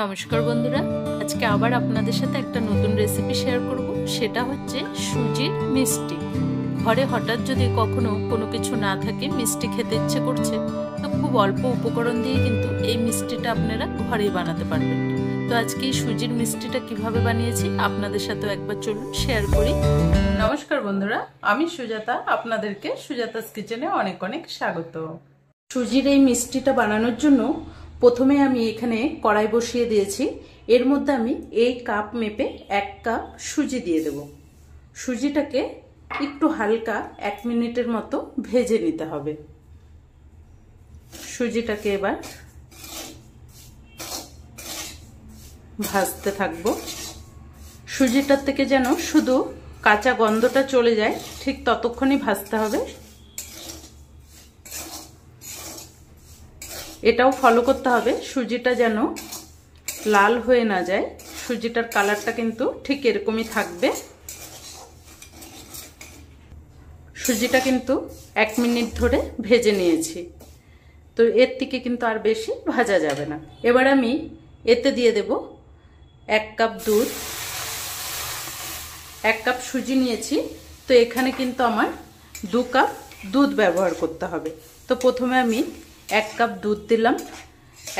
নমস্কার বন্ধুরা আজকে আবার আপনাদের সাথে একটা নতুন রেসিপি শেয়ার করব সেটা হচ্ছে সুজির মিষ্টি ঘরে হঠাৎ যদি কখনো কোনো কিছু না থাকে মিষ্টি খেতে ইচ্ছে করছে তো খুব অল্প উপকরণ দিয়ে কিন্তু এই মিষ্টিটা আপনারা ঘরেই বানাতে পারবেন তো আজকে এই সুজির মিষ্টিটা কিভাবে বানিয়েছি আপনাদের সাথেও একবার চলুন শেয়ার করি নমস্কার বন্ধুরা আমি সুজাতা আপনাদেরকে সুজাতাস কিচেনে অনেক অনেক স্বাগত সুজির এই মিষ্টিটা বানানোর জন্য প্রথমে আমি এখানে কড়াই বসিয়ে দিয়েছি এর মধ্যে আমি এই কাপ মেপে এক কাপ সুজি দিয়ে দেব সুজিটাকে একটু হালকা এক মিনিটের মতো ভেজে নিতে হবে সুজিটাকে এবার ভাজতে থাকবো সুজিটার থেকে যেন শুধু কাঁচা গন্ধটা চলে যায় ঠিক ততক্ষণই ভাজতে হবে এটাও ফলো করতে হবে সুজিটা যেন লাল হয়ে না যায় সুজিটার কালারটা কিন্তু ঠিক এরকমই থাকবে সুজিটা কিন্তু এক মিনিট ধরে ভেজে নিয়েছি তো এর থেকে কিন্তু আর বেশি ভাজা যাবে না এবার আমি এতে দিয়ে দেব এক কাপ দুধ এক কাপ সুজি নিয়েছি তো এখানে কিন্তু আমার দু কাপ দুধ ব্যবহার করতে হবে তো প্রথমে আমি এক কাপ দুধ দিলাম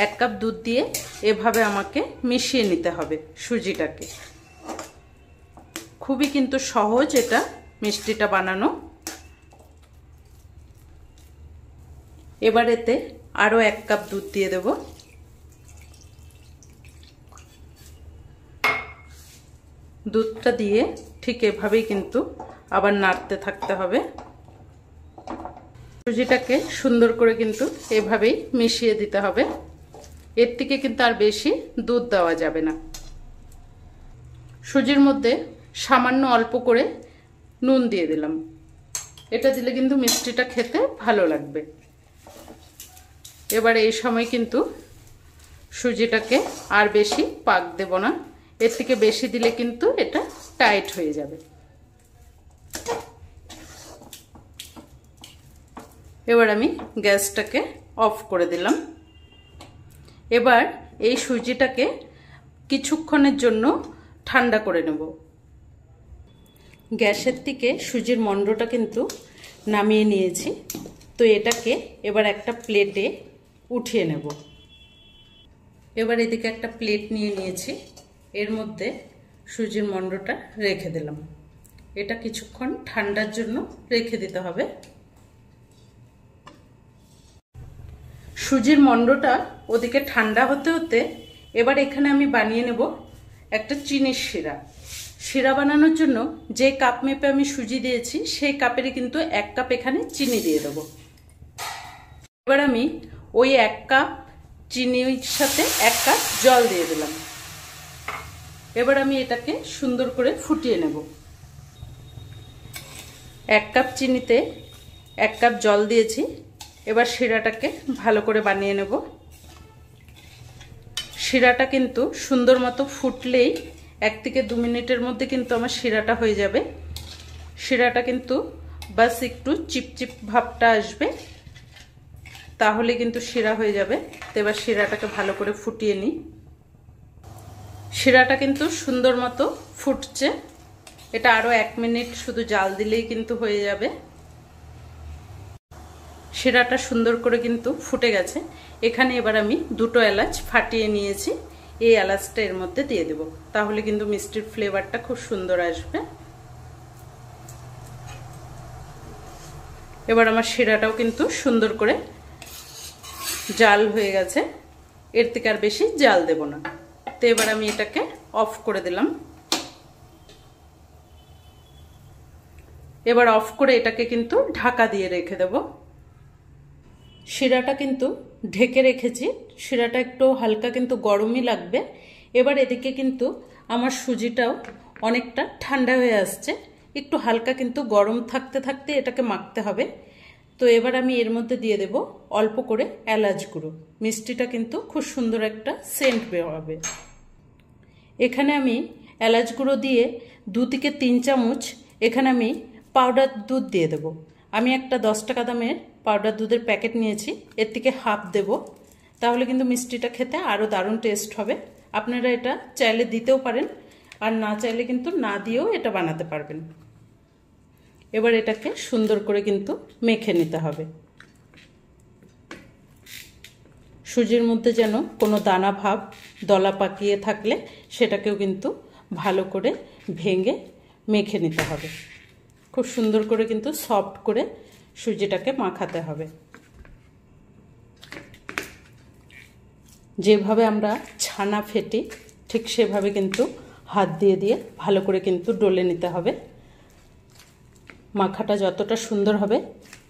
এক কাপ দুধ দিয়ে এভাবে আমাকে মিশিয়ে নিতে হবে সুজিটাকে খুবই কিন্তু সহজ এটা মিষ্টিটা বানানো এবার এতে আরও এক কাপ দুধ দিয়ে দেব দুধটা দিয়ে ঠিক এভাবেই কিন্তু আবার নাড়তে থাকতে হবে সুজিটাকে সুন্দর করে কিন্তু এভাবেই মিশিয়ে দিতে হবে এর থেকে কিন্তু আর বেশি দুধ দেওয়া যাবে না সুজির মধ্যে সামান্য অল্প করে নুন দিয়ে দিলাম এটা দিলে কিন্তু মিষ্টিটা খেতে ভালো লাগবে এবার এই সময় কিন্তু সুজিটাকে আর বেশি পাক দেব না এর থেকে বেশি দিলে কিন্তু এটা টাইট হয়ে যাবে এবার আমি গ্যাসটাকে অফ করে দিলাম এবার এই সুজিটাকে কিছুক্ষণের জন্য ঠান্ডা করে নেব গ্যাসের থেকে সুজির মণ্ডটা কিন্তু নামিয়ে নিয়েছি তো এটাকে এবার একটা প্লেটে উঠিয়ে নেব এবার এদিকে একটা প্লেট নিয়ে নিয়েছি এর মধ্যে সুজির মণ্ডটা রেখে দিলাম এটা কিছুক্ষণ ঠান্ডার জন্য রেখে দিতে হবে সুজির মণ্ডটা ওদিকে ঠান্ডা হতে হতে এবার এখানে আমি বানিয়ে নেব একটা চিনির শিরা শিরা বানানোর জন্য যে কাপ মেপে আমি সুজি দিয়েছি সেই কাপেরই কিন্তু এক কাপ এখানে চিনি দিয়ে দেব এবার আমি ওই এক কাপ চিনির সাথে এক কাপ জল দিয়ে দিলাম এবার আমি এটাকে সুন্দর করে ফুটিয়ে নেব এক কাপ চিনিতে এক কাপ জল দিয়েছি এবার শিরাটাকে ভালো করে বানিয়ে নেব শিরাটা কিন্তু সুন্দর মতো ফুটলেই এক থেকে দু মিনিটের মধ্যে কিন্তু আমার শিরাটা হয়ে যাবে শিরাটা কিন্তু বাস একটু চিপচিপ ভাবটা আসবে তাহলে কিন্তু শিরা হয়ে যাবে তো এবার শিরাটাকে ভালো করে ফুটিয়ে নিই শিরাটা কিন্তু সুন্দর মতো ফুটছে এটা আরও এক মিনিট শুধু জাল দিলেই কিন্তু হয়ে যাবে সেরাটা সুন্দর করে কিন্তু ফুটে গেছে এখানে এবার আমি দুটো এলাচ ফাটিয়ে নিয়েছি এই এলাচটা এর মধ্যে দিয়ে দেব তাহলে কিন্তু মিষ্টির ফ্লেভারটা খুব সুন্দর আসবে এবার আমার শিরাটাও কিন্তু সুন্দর করে জাল হয়ে গেছে এর থেকে আর বেশি জাল দেব না তো এবার আমি এটাকে অফ করে দিলাম এবার অফ করে এটাকে কিন্তু ঢাকা দিয়ে রেখে দেবো শিরাটা কিন্তু ঢেকে রেখেছি শিরাটা একটু হালকা কিন্তু গরমই লাগবে এবার এদিকে কিন্তু আমার সুজিটাও অনেকটা ঠান্ডা হয়ে আসছে একটু হালকা কিন্তু গরম থাকতে থাকতে এটাকে মাখতে হবে তো এবার আমি এর মধ্যে দিয়ে দেব অল্প করে এলাচ গুঁড়ো মিষ্টিটা কিন্তু খুব সুন্দর একটা সেন্ট বেরোবে এখানে আমি এলাচ গুঁড়ো দিয়ে দু থেকে তিন চামচ এখানে আমি পাউডার দুধ দিয়ে দেবো আমি একটা দশ টাকা দামের পাউডার দুধের প্যাকেট নিয়েছি এর থেকে হাফ দেব তাহলে কিন্তু মিষ্টিটা খেতে আরও দারুণ টেস্ট হবে আপনারা এটা চাইলে দিতেও পারেন আর না চাইলে কিন্তু না দিয়েও এটা বানাতে পারবেন এবার এটাকে সুন্দর করে কিন্তু মেখে নিতে হবে সুজির মধ্যে যেন কোনো দানা ভাব দলা পাকিয়ে থাকলে সেটাকেও কিন্তু ভালো করে ভেঙে মেখে নিতে হবে খুব সুন্দর করে কিন্তু সফট করে সুজিটাকে মাখাতে হবে যেভাবে আমরা ছানা ফেটি ঠিক সেভাবে কিন্তু হাত দিয়ে দিয়ে ভালো করে কিন্তু ডলে নিতে হবে মাখাটা যতটা সুন্দর হবে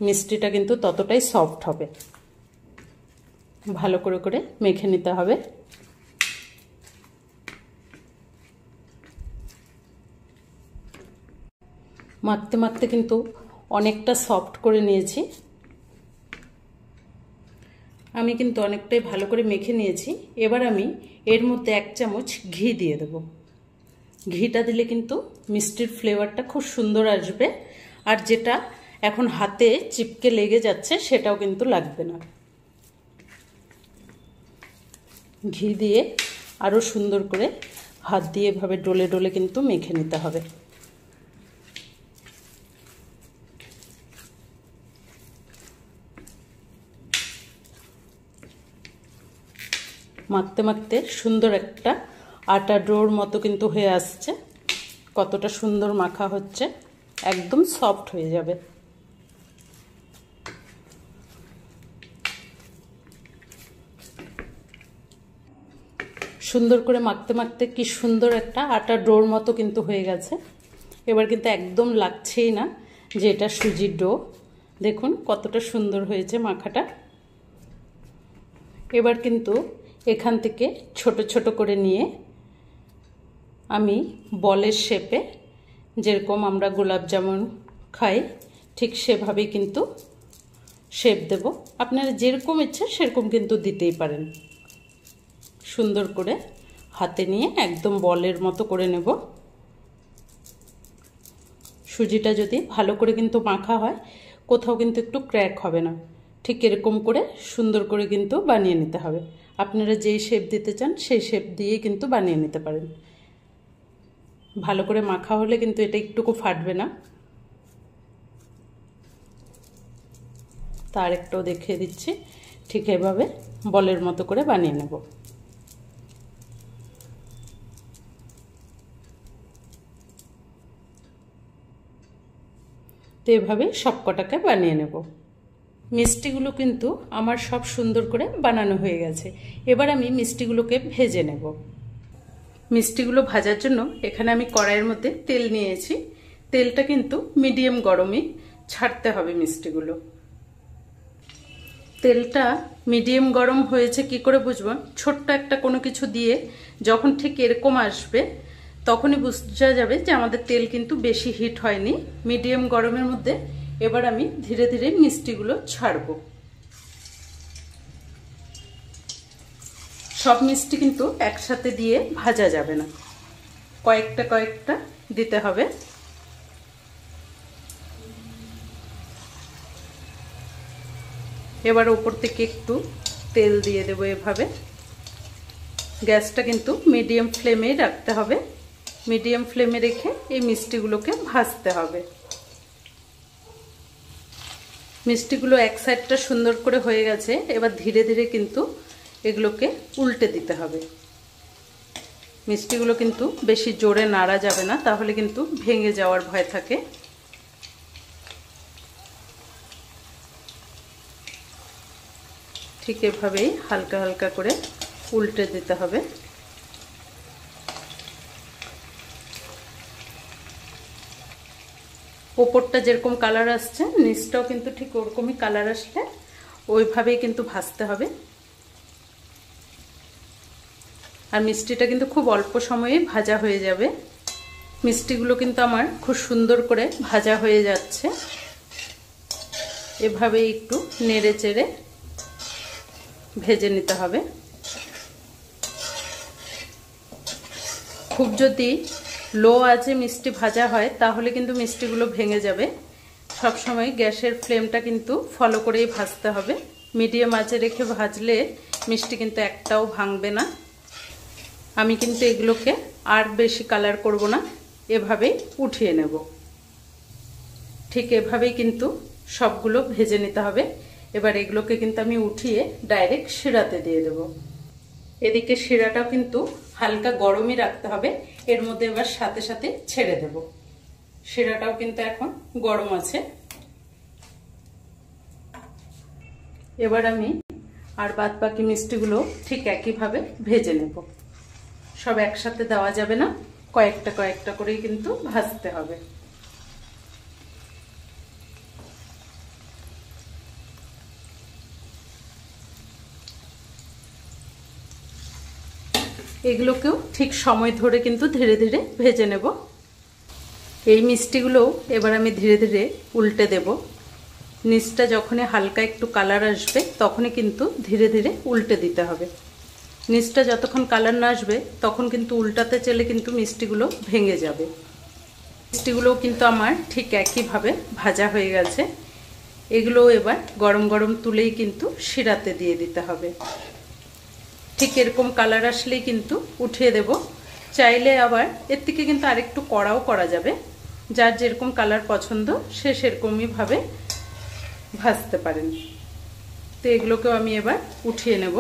মিষ্টিটা কিন্তু ততটাই সফট হবে ভালো করে করে মেখে নিতে হবে মাখতে মাখতে কিন্তু অনেকটা সফট করে নিয়েছি আমি কিন্তু অনেকটাই ভালো করে মেখে নিয়েছি এবার আমি এর মধ্যে এক চামচ ঘি দিয়ে দেব ঘিটা দিলে কিন্তু মিষ্টির ফ্লেভারটা খুব সুন্দর আসবে আর যেটা এখন হাতে চিপকে লেগে যাচ্ছে সেটাও কিন্তু লাগবে না ঘি দিয়ে আরও সুন্দর করে হাত দিয়ে এভাবে ডলে ডলে কিন্তু মেখে নিতে হবে মাখতে মাখতে সুন্দর একটা আটা ডোর মতো কিন্তু হয়ে আসছে কতটা সুন্দর মাখা হচ্ছে একদম সফট হয়ে যাবে সুন্দর করে মাখতে মাখতে কি সুন্দর একটা আটা ডোর মতো কিন্তু হয়ে গেছে এবার কিন্তু একদম লাগছেই না যে এটা সুজির ডো দেখুন কতটা সুন্দর হয়েছে মাখাটা এবার কিন্তু এখান থেকে ছোট ছোট করে নিয়ে আমি বলের শেপে যেরকম আমরা গোলাপ জামুন খাই ঠিক সেভাবেই কিন্তু শেপ দেব আপনারা যেরকম ইচ্ছে সেরকম কিন্তু দিতেই পারেন সুন্দর করে হাতে নিয়ে একদম বলের মতো করে নেব সুজিটা যদি ভালো করে কিন্তু মাখা হয় কোথাও কিন্তু একটু ক্র্যাক হবে না ঠিক এরকম করে সুন্দর করে কিন্তু বানিয়ে নিতে হবে আপনারা যেই শেপ দিতে চান সেই শেপ দিয়ে কিন্তু বানিয়ে নিতে পারেন ভালো করে মাখা হলে কিন্তু এটা একটুকু ফাটবে না তার একটাও দেখিয়ে দিচ্ছি ঠিক এভাবে বলের মতো করে বানিয়ে নেব তো এভাবে সবকটাকে বানিয়ে নেব মিষ্টিগুলো কিন্তু আমার সব সুন্দর করে বানানো হয়ে গেছে এবার আমি মিষ্টিগুলোকে ভেজে নেব মিষ্টিগুলো ভাজার জন্য এখানে আমি কড়াইয়ের মধ্যে তেল নিয়েছি তেলটা কিন্তু মিডিয়াম গরমে ছাড়তে হবে মিষ্টিগুলো তেলটা মিডিয়াম গরম হয়েছে কি করে বুঝব ছোট্ট একটা কোনো কিছু দিয়ে যখন ঠিক এরকম আসবে তখনই বুঝা যাবে যে আমাদের তেল কিন্তু বেশি হিট হয়নি মিডিয়াম গরমের মধ্যে এবার আমি ধীরে ধীরে মিষ্টিগুলো ছাড়ব সব মিষ্টি কিন্তু একসাথে দিয়ে ভাজা যাবে না কয়েকটা কয়েকটা দিতে হবে এবার ওপর থেকে একটু তেল দিয়ে দেবো এভাবে গ্যাসটা কিন্তু মিডিয়াম ফ্লেমে রাখতে হবে মিডিয়াম ফ্লেমে রেখে এই মিষ্টিগুলোকে ভাজতে হবে মিষ্টিগুলো এক সাইডটা সুন্দর করে হয়ে গেছে এবার ধীরে ধীরে কিন্তু এগুলোকে উল্টে দিতে হবে মিষ্টিগুলো কিন্তু বেশি জোরে নাড়া যাবে না তাহলে কিন্তু ভেঙে যাওয়ার ভয় থাকে ঠিক এভাবেই হালকা হালকা করে উল্টে দিতে হবে ওপরটা যেরকম কালার আসছে নিচটাও কিন্তু ঠিক ওরকমই কালার আসলে ওইভাবেই কিন্তু ভাজতে হবে আর মিষ্টিটা কিন্তু খুব অল্প সময়ে ভাজা হয়ে যাবে মিষ্টিগুলো কিন্তু আমার খুব সুন্দর করে ভাজা হয়ে যাচ্ছে এভাবে একটু নেড়ে চেড়ে ভেজে নিতে হবে খুব যদি লো আছে মিষ্টি ভাজা হয় তাহলে কিন্তু মিষ্টিগুলো ভেঙে যাবে সব সময় গ্যাসের ফ্লেমটা কিন্তু ফলো করেই ভাজতে হবে মিডিয়াম আঁচে রেখে ভাজলে মিষ্টি কিন্তু একটাও ভাঙবে না আমি কিন্তু এগুলোকে আর বেশি কালার করব না এভাবেই উঠিয়ে নেব ঠিক এভাবেই কিন্তু সবগুলো ভেজে নিতে হবে এবার এগুলোকে কিন্তু আমি উঠিয়ে ডাইরেক্ট শিরাতে দিয়ে দেব এদিকে শিরাটাও কিন্তু হালকা গরমই রাখতে হবে এর মধ্যে এবার সাথে সাথে ছেড়ে দেব শিরাটাও কিন্তু এখন গরম আছে এবার আমি আর বাদ বাকি মিষ্টিগুলো ঠিক একইভাবে ভেজে নেব সব একসাথে দেওয়া যাবে না কয়েকটা কয়েকটা করেই কিন্তু ভাজতে হবে এগুলোকেও ঠিক সময় ধরে কিন্তু ধীরে ধীরে ভেজে নেব এই মিষ্টিগুলোও এবার আমি ধীরে ধীরে উল্টে দেব নিচটা যখনই হালকা একটু কালার আসবে তখনই কিন্তু ধীরে ধীরে উল্টে দিতে হবে নিচটা যতক্ষণ কালার না আসবে তখন কিন্তু উল্টাতে চলে কিন্তু মিষ্টিগুলো ভেঙে যাবে মিষ্টিগুলোও কিন্তু আমার ঠিক একইভাবে ভাজা হয়ে গেছে এগুলোও এবার গরম গরম তুলেই কিন্তু শিরাতে দিয়ে দিতে হবে ঠিক এরকম কালার আসলেই কিন্তু উঠিয়ে দেব চাইলে আবার এর থেকে কিন্তু আরেকটু কড়াও করা যাবে যার যেরকম কালার পছন্দ সে সেরকমইভাবে ভাজতে পারেন তো এগুলোকেও আমি এবার উঠিয়ে নেব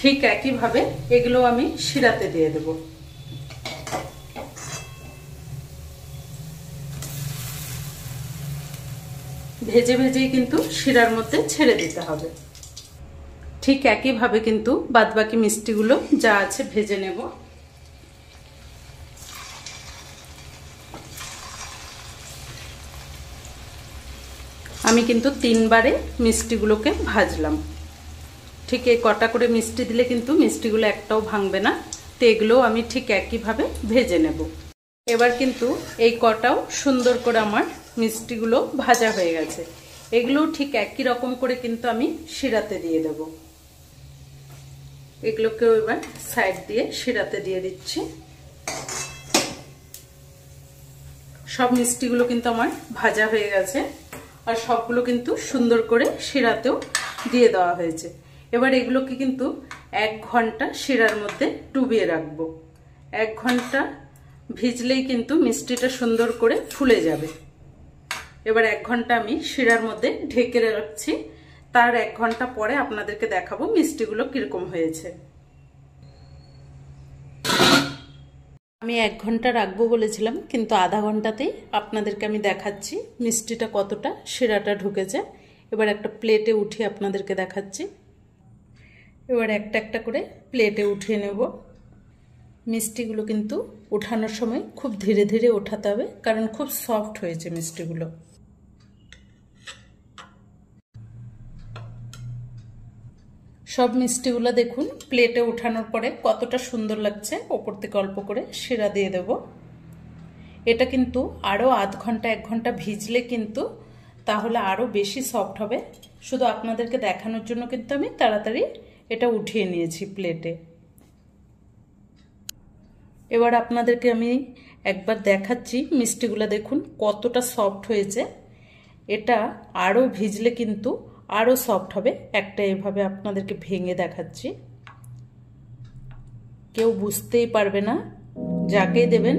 ঠিক একইভাবে এগুলো আমি শিরাতে দিয়ে দেব ভেজে ভেজেই কিন্তু শিরার মধ্যে ছেড়ে দিতে হবে ঠিক একইভাবে কিন্তু বাদবাকি মিষ্টিগুলো যা আছে ভেজে নেব আমি কিন্তু তিনবারে মিষ্টিগুলোকে ভাজলাম ঠিক এই কটা করে মিষ্টি দিলে কিন্তু মিষ্টিগুলো একটাও ভাঙবে না তো এগুলোও আমি ঠিক একইভাবে ভেজে নেব এবার কিন্তু এই কটাও সুন্দর করে আমার মিষ্টিগুলো ভাজা হয়ে গেছে এগুলোও ঠিক একই রকম করে কিন্তু আমি শিরাতে দিয়ে দেবো এগুলোকেও এবার সাইড দিয়ে শিরাতে দিয়ে দিচ্ছি সব মিষ্টিগুলো কিন্তু আমার ভাজা হয়ে গেছে আর সবগুলো কিন্তু সুন্দর করে শিরাতেও দিয়ে দেওয়া হয়েছে এবার এগুলোকে কিন্তু এক ঘন্টা শিরার মধ্যে ডুবিয়ে রাখবো এক ঘন্টা ভিজলেই কিন্তু মিষ্টিটা সুন্দর করে ফুলে যাবে এবার এক ঘন্টা আমি শিরার মধ্যে ঢেকে রাখছি তার এক ঘন্টা পরে আপনাদেরকে দেখাবো মিষ্টিগুলো কীরকম হয়েছে আমি এক ঘন্টা রাখবো বলেছিলাম কিন্তু আধা ঘন্টাতেই আপনাদেরকে আমি দেখাচ্ছি মিষ্টিটা কতটা শিরাটা ঢুকেছে এবার একটা প্লেটে উঠিয়ে আপনাদেরকে দেখাচ্ছি এবার একটা একটা করে প্লেটে উঠিয়ে নেব মিষ্টিগুলো কিন্তু ওঠানোর সময় খুব ধীরে ধীরে ওঠাতে হবে কারণ খুব সফট হয়েছে মিষ্টিগুলো সব মিষ্টিগুলো দেখুন প্লেটে ওঠানোর পরে কতটা সুন্দর লাগছে ওপর থেকে অল্প করে শিরা দিয়ে দেব এটা কিন্তু আরও আধ ঘন্টা এক ঘন্টা ভিজলে কিন্তু তাহলে আরও বেশি সফট হবে শুধু আপনাদেরকে দেখানোর জন্য কিন্তু আমি তাড়াতাড়ি এটা উঠিয়ে নিয়েছি প্লেটে এবার আপনাদেরকে আমি একবার দেখাচ্ছি মিষ্টিগুলো দেখুন কতটা সফট হয়েছে এটা আরও ভিজলে কিন্তু আরও সফট হবে একটা এভাবে আপনাদেরকে ভেঙে দেখাচ্ছি কেউ বুঝতেই পারবে না যাকেই দেবেন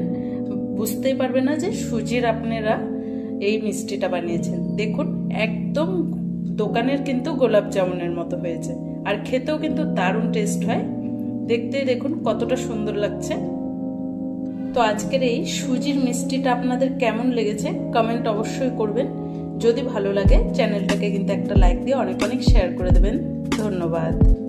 বুঝতেই পারবে না যে সুজির আপনারা এই মিষ্টিটা বানিয়েছেন দেখুন একদম দোকানের কিন্তু গোলাপ জামুনের মতো হয়েছে আর খেতেও কিন্তু দারুণ টেস্ট হয় দেখতে দেখুন কতটা সুন্দর লাগছে তো আজকের এই সুজির মিষ্টিটা আপনাদের কেমন লেগেছে কমেন্ট অবশ্যই করবেন যদি ভালো লাগে চ্যানেলটাকে কিন্তু একটা লাইক দিয়ে অনেক অনেক শেয়ার করে দেবেন ধন্যবাদ